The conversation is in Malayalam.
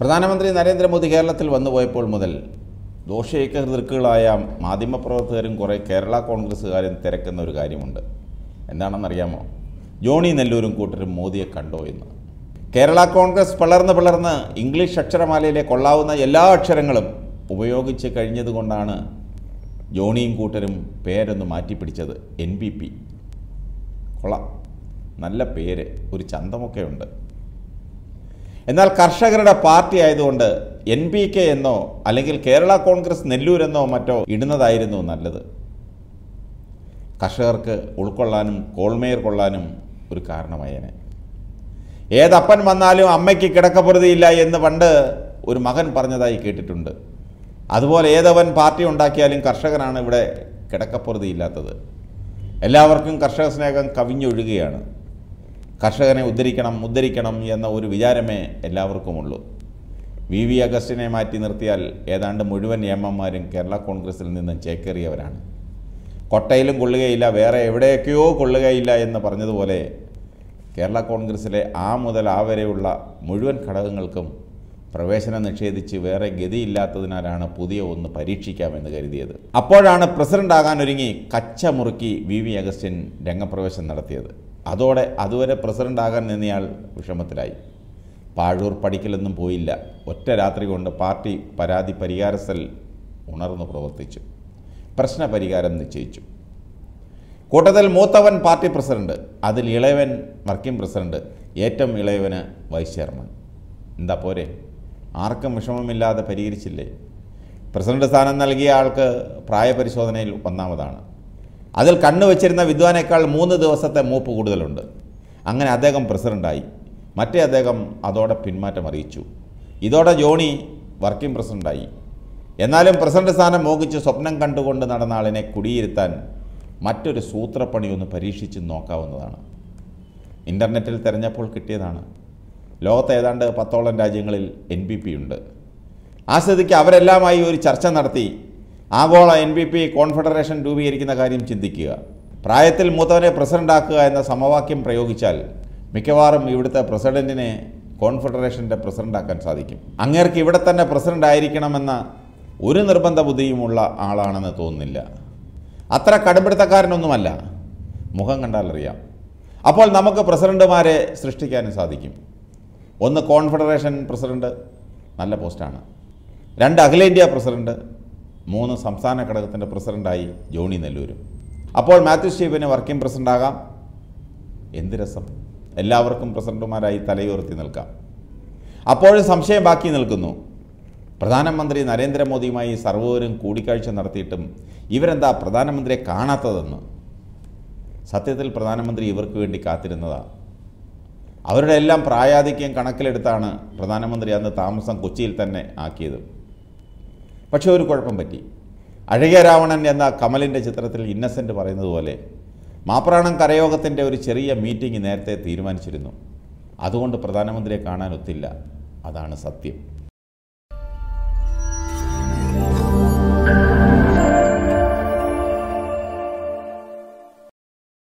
പ്രധാനമന്ത്രി നരേന്ദ്രമോദി കേരളത്തിൽ വന്നുപോയപ്പോൾ മുതൽ നിർക്കുകളായ മാധ്യമപ്രവർത്തകരും കുറേ കേരള കോൺഗ്രസ്സുകാരും തിരക്കുന്ന ഒരു കാര്യമുണ്ട് എന്താണെന്നറിയാമോ ജോണി നെല്ലൂരും കൂട്ടരും മോദിയെ കണ്ടോ എന്ന് കേരള കോൺഗ്രസ് പിളർന്ന് പിളർന്ന് ഇംഗ്ലീഷ് അക്ഷരമാലയിലെ കൊള്ളാവുന്ന എല്ലാ അക്ഷരങ്ങളും ഉപയോഗിച്ച് കഴിഞ്ഞതുകൊണ്ടാണ് ജോണിയും കൂട്ടരും പേരൊന്ന് മാറ്റിപ്പിടിച്ചത് എൻ ബി പി കൊള്ളാം നല്ല പേര് ഒരു ചന്തമൊക്കെ ഉണ്ട് എന്നാൽ കർഷകരുടെ പാർട്ടി ആയതുകൊണ്ട് എൻ പി കെ എന്നോ അല്ലെങ്കിൽ കേരള കോൺഗ്രസ് നെല്ലൂരെന്നോ മറ്റോ ഇടുന്നതായിരുന്നു നല്ലത് കർഷകർക്ക് ഉൾക്കൊള്ളാനും കോൾമേയർ കൊള്ളാനും ഒരു കാരണമായേനെ ഏതപ്പൻ വന്നാലും അമ്മയ്ക്ക് കിടക്കപ്രതിയില്ല എന്ന് പണ്ട് ഒരു മകൻ പറഞ്ഞതായി കേട്ടിട്ടുണ്ട് അതുപോലെ ഏതവൻ പാർട്ടി ഉണ്ടാക്കിയാലും കർഷകനാണ് ഇവിടെ കിടക്കപ്രതിയില്ലാത്തത് എല്ലാവർക്കും കർഷക സ്നേഹം കവിഞ്ഞൊഴുകയാണ് കർഷകനെ ഉദ്ധരിക്കണം ഉദ്ധരിക്കണം എന്ന ഒരു വിചാരമേ എല്ലാവർക്കുമുള്ളൂ വി വി അഗസ്റ്റിനെ മാറ്റി നിർത്തിയാൽ ഏതാണ്ട് മുഴുവൻ എം എമാരും കേരള കോൺഗ്രസിൽ നിന്നും ചേക്കേറിയവരാണ് കൊട്ടയിലും കൊള്ളുകയില്ല വേറെ എവിടെയൊക്കെയോ കൊള്ളുകയില്ല എന്ന് പറഞ്ഞതുപോലെ കേരള കോൺഗ്രസിലെ ആ മുതൽ ആ വരെയുള്ള മുഴുവൻ ഘടകങ്ങൾക്കും പ്രവേശനം നിഷേധിച്ച് വേറെ ഗതിയില്ലാത്തതിനാലാണ് പുതിയ ഒന്ന് പരീക്ഷിക്കാമെന്ന് കരുതിയത് അപ്പോഴാണ് പ്രസിഡന്റ് ആകാൻ ഒരുങ്ങി കച്ച മുറുക്കി വി വി അഗസ്റ്റിൻ രംഗപ്രവേശം നടത്തിയത് അതോടെ അതുവരെ പ്രസിഡൻ്റാകാൻ നിന്നയാൾ വിഷമത്തിലായി പാഴൂർ പഠിക്കലൊന്നും പോയില്ല ഒറ്റ രാത്രി കൊണ്ട് പാർട്ടി പരാതി പരിഹാര സെൽ ഉണർന്നു പ്രവർത്തിച്ചു പ്രശ്നപരിഹാരം നിശ്ചയിച്ചു കൂട്ടത്തിൽ മൂത്തവൻ പാർട്ടി പ്രസിഡന്റ് അതിൽ ഇളയവൻ വർക്കിംഗ് പ്രസിഡന്റ് ഏറ്റവും ഇളയവന് വൈസ് ചെയർമാൻ എന്താ പോരെ ആർക്കും വിഷമമില്ലാതെ പരിഹരിച്ചില്ലേ പ്രസിഡന്റ് സ്ഥാനം നൽകിയ ആൾക്ക് പ്രായപരിശോധനയിൽ ഒന്നാമതാണ് അതിൽ കണ്ണു വെച്ചിരുന്ന വിദ്വാനേക്കാൾ മൂന്ന് ദിവസത്തെ മൂപ്പ് കൂടുതലുണ്ട് അങ്ങനെ അദ്ദേഹം പ്രസിഡൻ്റായി മറ്റേ അദ്ദേഹം അതോടെ പിന്മാറ്റം അറിയിച്ചു ഇതോടെ ജോണി വർക്കിംഗ് പ്രസിഡൻ്റായി എന്നാലും പ്രസിഡന്റ് സ്ഥാനം മോഹിച്ച് സ്വപ്നം കണ്ടുകൊണ്ട് നടന്ന ആളിനെ കുടിയിരുത്താൻ മറ്റൊരു സൂത്രപ്പണി ഒന്ന് പരീക്ഷിച്ച് നോക്കാവുന്നതാണ് ഇൻ്റർനെറ്റിൽ തിരഞ്ഞപ്പോൾ കിട്ടിയതാണ് ലോകത്ത് ഏതാണ്ട് പത്തോളം രാജ്യങ്ങളിൽ എൻ ബി പി ഉണ്ട് ആ സ്ഥിതിക്ക് അവരെല്ലാമായി ഒരു ചർച്ച നടത്തി ആഗോള എൻ ബി പി കോൺഫെഡറേഷൻ രൂപീകരിക്കുന്ന കാര്യം ചിന്തിക്കുക പ്രായത്തിൽ മൂത്തവനെ പ്രസിഡൻ്റാക്കുക എന്ന സമവാക്യം പ്രയോഗിച്ചാൽ മിക്കവാറും ഇവിടുത്തെ പ്രസിഡന്റിനെ കോൺഫെഡറേഷൻ്റെ ആക്കാൻ സാധിക്കും അങ്ങേർക്ക് ഇവിടെ തന്നെ പ്രസിഡന്റ് ആയിരിക്കണമെന്ന ഒരു നിർബന്ധ ബുദ്ധിയുമുള്ള ആളാണെന്ന് തോന്നുന്നില്ല അത്ര കടുപിടുത്തക്കാരനൊന്നുമല്ല മുഖം കണ്ടാൽ അറിയാം അപ്പോൾ നമുക്ക് പ്രസിഡന്റുമാരെ സൃഷ്ടിക്കാനും സാധിക്കും ഒന്ന് കോൺഫെഡറേഷൻ പ്രസിഡന്റ് നല്ല പോസ്റ്റാണ് രണ്ട് അഖിലേന്ത്യാ പ്രസിഡന്റ് മൂന്ന് സംസ്ഥാന ഘടകത്തിൻ്റെ പ്രസിഡൻ്റായി ജോണി നെല്ലൂരും അപ്പോൾ മാത്യു സ്റ്റീഫന് വർക്കിംഗ് പ്രസിഡൻ്റാകാം എന്ത് രസം എല്ലാവർക്കും പ്രസിഡന്റുമാരായി തലയുയർത്തി നിൽക്കാം അപ്പോഴും സംശയം ബാക്കി നിൽക്കുന്നു പ്രധാനമന്ത്രി നരേന്ദ്രമോദിയുമായി സർവരും കൂടിക്കാഴ്ച നടത്തിയിട്ടും ഇവരെന്താ പ്രധാനമന്ത്രിയെ കാണാത്തതെന്ന് സത്യത്തിൽ പ്രധാനമന്ത്രി ഇവർക്ക് വേണ്ടി കാത്തിരുന്നതാണ് അവരുടെ എല്ലാം പ്രായാധിക്യം കണക്കിലെടുത്താണ് പ്രധാനമന്ത്രി അന്ന് താമസം കൊച്ചിയിൽ തന്നെ ആക്കിയത് പക്ഷേ ഒരു കുഴപ്പം പറ്റി അഴകിയ രാവണൻ എന്ന കമലിൻ്റെ ചിത്രത്തിൽ ഇന്നസെൻ്റ് പറയുന്നത് പോലെ മാപ്രാണം കരയോഗത്തിൻ്റെ ഒരു ചെറിയ മീറ്റിംഗ് നേരത്തെ തീരുമാനിച്ചിരുന്നു അതുകൊണ്ട് പ്രധാനമന്ത്രിയെ കാണാൻ ഒത്തില്ല അതാണ് സത്യം